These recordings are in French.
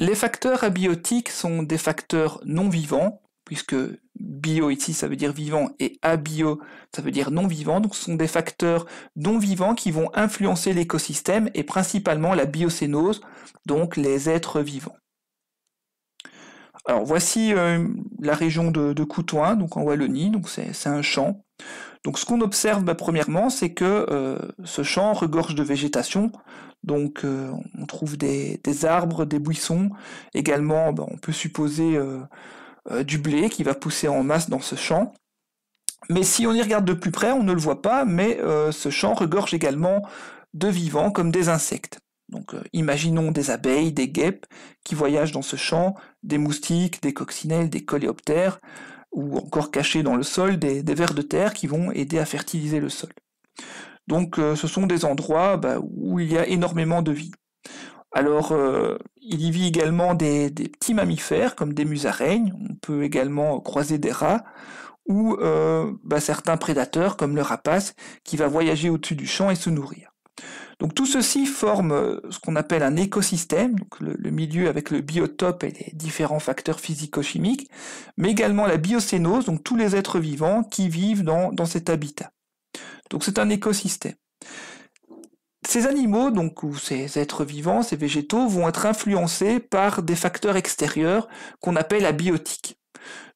Les facteurs abiotiques sont des facteurs non vivants, puisque bio ici ça veut dire vivant et abio ça veut dire non vivant, donc ce sont des facteurs non vivants qui vont influencer l'écosystème et principalement la biocénose, donc les êtres vivants. Alors voici euh, la région de, de donc en Wallonie, donc c'est un champ. Donc ce qu'on observe bah, premièrement, c'est que euh, ce champ regorge de végétation. Donc euh, on trouve des, arbres, des buissons. Également, bah, on peut supposer du blé qui va pousser en masse dans ce champ. Mais si on y regarde de plus près, on ne le voit pas, mais ce champ regorge également de vivants comme des insectes. Donc euh, imaginons des abeilles, des guêpes qui voyagent dans ce champ, des moustiques, des coccinelles, des coléoptères, ou encore cachés dans le sol, des, vers de terre qui vont aider à fertiliser le sol. Donc euh, ce sont des endroits bah, où il y a énormément de vie. Alors euh, il y vit également des, petits mammifères comme des musaraignes, on peut également croiser des rats, ou bah, certains prédateurs comme le rapace qui va voyager au-dessus du champ et se nourrir. Donc tout ceci forme euh, ce qu'on appelle un écosystème, donc le, milieu avec le biotope et les différents facteurs physico-chimiques, mais également la biocénose, donc tous les êtres vivants qui vivent dans, dans cet habitat. Donc c'est un écosystème. Ces animaux, donc, ou ces êtres vivants, ces végétaux, vont être influencés par des facteurs extérieurs qu'on appelle abiotiques.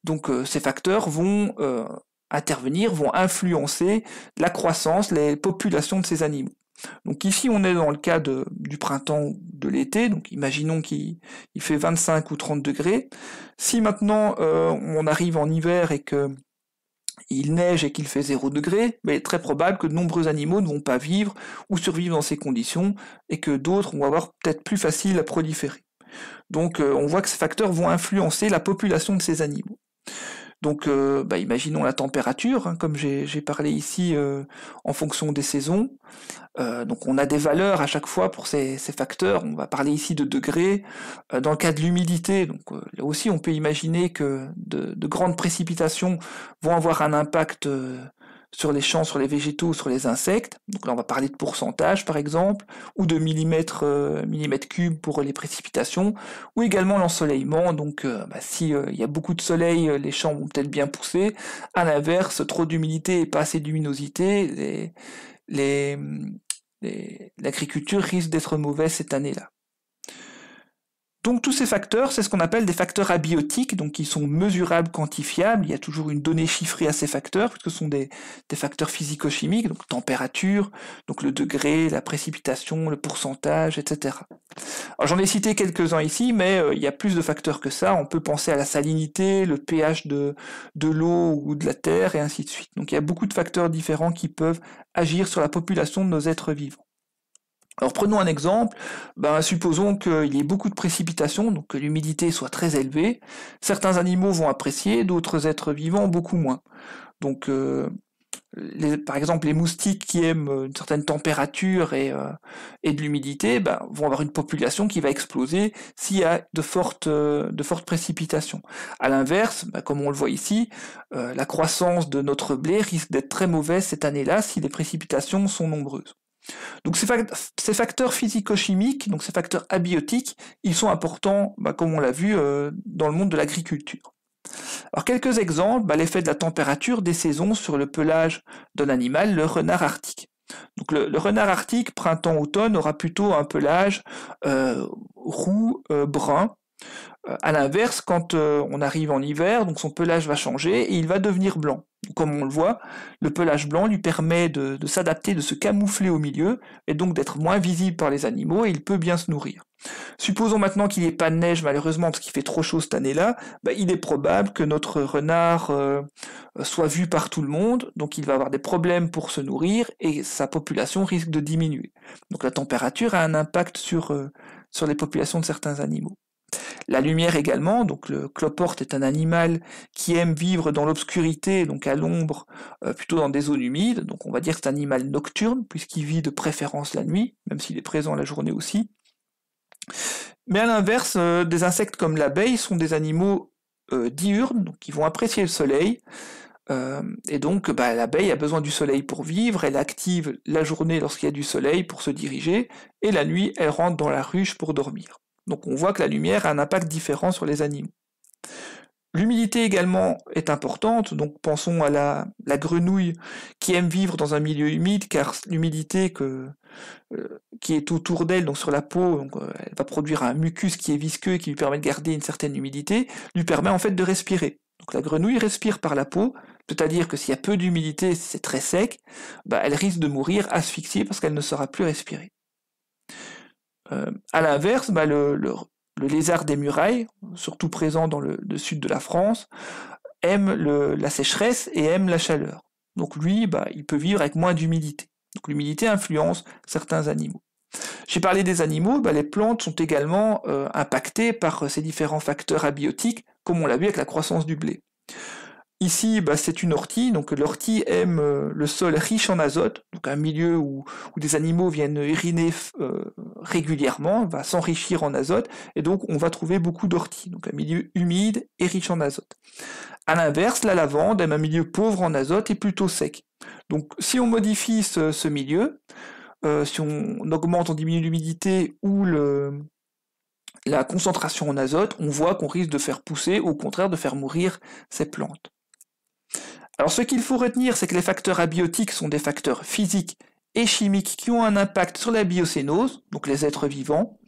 Donc euh, ces facteurs vont euh, intervenir, vont influencer la croissance, les populations de ces animaux. Donc ici, on est dans le cas du printemps ou de l'été, donc imaginons qu'il fait 25 ou 30 degrés. Si maintenant euh, on arrive en hiver et que il neige et qu'il fait 0 degré, est très probable que de nombreux animaux ne vont pas vivre ou survivre dans ces conditions et que d'autres vont avoir peut-être plus facile à proliférer. Donc euh, on voit que ces facteurs vont influencer la population de ces animaux. Donc, euh, bah, imaginons la température, hein, comme j'ai parlé ici, euh, en fonction des saisons. Euh, donc, on a des valeurs à chaque fois pour ces, facteurs. On va parler ici de degrés. dans le cas de l'humidité, donc là aussi, on peut imaginer que de, de, grandes précipitations vont avoir un impact sur les champs, sur les végétaux, sur les insectes. Donc là, on va parler de pourcentage, par exemple, ou de millimètres, euh, cubes pour les précipitations, ou également l'ensoleillement. Donc, euh, bah, si euh, il y a beaucoup de soleil, les champs vont peut-être bien pousser. À l'inverse, trop d'humidité et pas assez de luminosité, les, l'agriculture risque d'être mauvaise cette année-là. Donc tous ces facteurs, c'est ce qu'on appelle des facteurs abiotiques, donc qui sont mesurables, quantifiables. Il y a toujours une donnée chiffrée à ces facteurs, puisque ce sont des, facteurs physico-chimiques, donc température, donc le degré, la précipitation, le pourcentage, etc. Alors j'en ai cité quelques-uns ici, mais euh, il y a plus de facteurs que ça. On peut penser à la salinité, le pH de, de l'eau ou de la terre, et ainsi de suite. Donc il y a beaucoup de facteurs différents qui peuvent agir sur la population de nos êtres vivants. Alors prenons un exemple, ben, supposons qu'il y ait beaucoup de précipitations, donc que l'humidité soit très élevée. Certains animaux vont apprécier, d'autres êtres vivants beaucoup moins. Donc euh, par exemple les moustiques qui aiment euh, une certaine température et, euh, et de l'humidité ben, vont avoir une population qui va exploser s'il y a de fortes, de fortes précipitations. À l'inverse, ben, comme on le voit ici, la croissance de notre blé risque d'être très mauvaise cette année-là si les précipitations sont nombreuses. Donc ces, facteurs physico-chimiques, donc ces facteurs abiotiques, ils sont importants, bah, comme on l'a vu, euh, dans le monde de l'agriculture. Alors quelques exemples, bah, l'effet de la température des saisons sur le pelage d'un animal, le renard arctique. Donc le, renard arctique, printemps-automne, aura plutôt un pelage euh, roux, euh, brun, euh, à l'inverse, quand euh, on arrive en hiver, donc son pelage va changer et il va devenir blanc. Comme on le voit, le pelage blanc lui permet de, s'adapter, de se camoufler au milieu et donc d'être moins visible par les animaux et il peut bien se nourrir. Supposons maintenant qu'il n'y ait pas de neige malheureusement parce qu'il fait trop chaud cette année-là, bah, il est probable que notre renard euh, soit vu par tout le monde, donc il va avoir des problèmes pour se nourrir et sa population risque de diminuer. Donc la température a un impact sur, sur les populations de certains animaux. La lumière également, donc le cloporte est un animal qui aime vivre dans l'obscurité, donc à l'ombre, euh, plutôt dans des zones humides, donc on va dire que c'est un animal nocturne, puisqu'il vit de préférence la nuit, même s'il est présent la journée aussi. Mais à l'inverse, euh, des insectes comme l'abeille sont des animaux euh, diurnes, donc qui vont apprécier le soleil, et donc, bah, l'abeille a besoin du soleil pour vivre, elle active la journée lorsqu'il y a du soleil pour se diriger, et la nuit, elle rentre dans la ruche pour dormir. Donc on voit que la lumière a un impact différent sur les animaux. L'humidité également est importante, donc pensons à la, grenouille qui aime vivre dans un milieu humide, car l'humidité euh, qui est autour d'elle, donc sur la peau, euh, elle va produire un mucus qui est visqueux et qui lui permet de garder une certaine humidité, lui permet en fait de respirer. Donc la grenouille respire par la peau, c'est-à-dire que s'il y a peu d'humidité, si c'est très sec, bah, elle risque de mourir asphyxiée parce qu'elle ne saura plus respirer. Euh, à l'inverse, bah, le, lézard des murailles, surtout présent dans le, sud de la France, aime la sécheresse et aime la chaleur. Donc lui, bah, il peut vivre avec moins d'humidité. Donc l'humidité influence certains animaux. J'ai parlé des animaux, bah, les plantes sont également euh, impactées par euh, ces différents facteurs abiotiques, comme on l'a vu avec la croissance du blé. Ici, bah, c'est une ortie, donc l'ortie aime euh, le sol riche en azote, donc un milieu où, des animaux viennent uriner euh, régulièrement, va s'enrichir en azote, et donc on va trouver beaucoup d'orties, donc un milieu humide et riche en azote. A l'inverse, la lavande aime un milieu pauvre en azote et plutôt sec. Donc si on modifie ce, milieu, euh, si on augmente, on diminue l'humidité ou la concentration en azote, on voit qu'on risque de faire pousser, au contraire de faire mourir ces plantes. Alors ce qu'il faut retenir, c'est que les facteurs abiotiques sont des facteurs physiques et chimiques qui ont un impact sur la biocénose, donc les êtres vivants.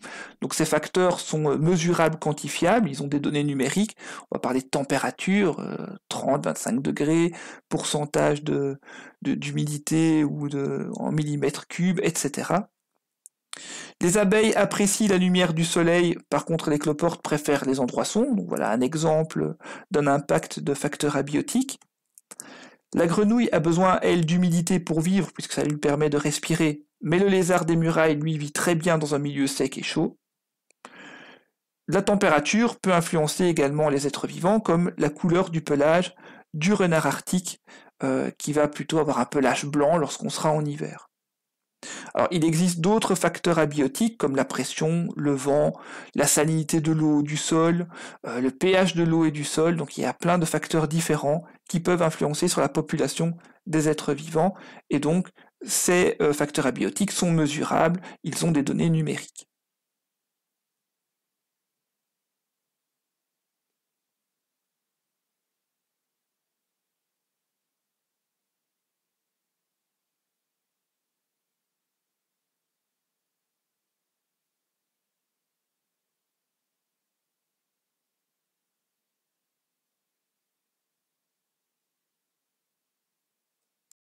Donc ces facteurs sont euh, mesurables, quantifiables, ils ont des données numériques. On va parler de température, 30, euh, 25 degrés, pourcentage d'humidité ou de, en millimètres cubes, etc. Les abeilles apprécient la lumière du soleil, par contre les cloportes préfèrent les endroits sombres. Donc voilà un exemple d'un impact de facteurs abiotiques. La grenouille a besoin, elle, d'humidité pour vivre, puisque ça lui permet de respirer, mais le lézard des murailles, lui, vit très bien dans un milieu sec et chaud. La température peut influencer également les êtres vivants, comme la couleur du pelage du renard arctique, euh, qui va plutôt avoir un pelage blanc lorsqu'on sera en hiver. Alors il existe d'autres facteurs abiotiques comme la pression, le vent, la salinité de l'eau du sol, euh, le pH de l'eau et du sol, donc il y a plein de facteurs différents qui peuvent influencer sur la population des êtres vivants, et donc ces euh, facteurs abiotiques sont mesurables, ils ont des données numériques.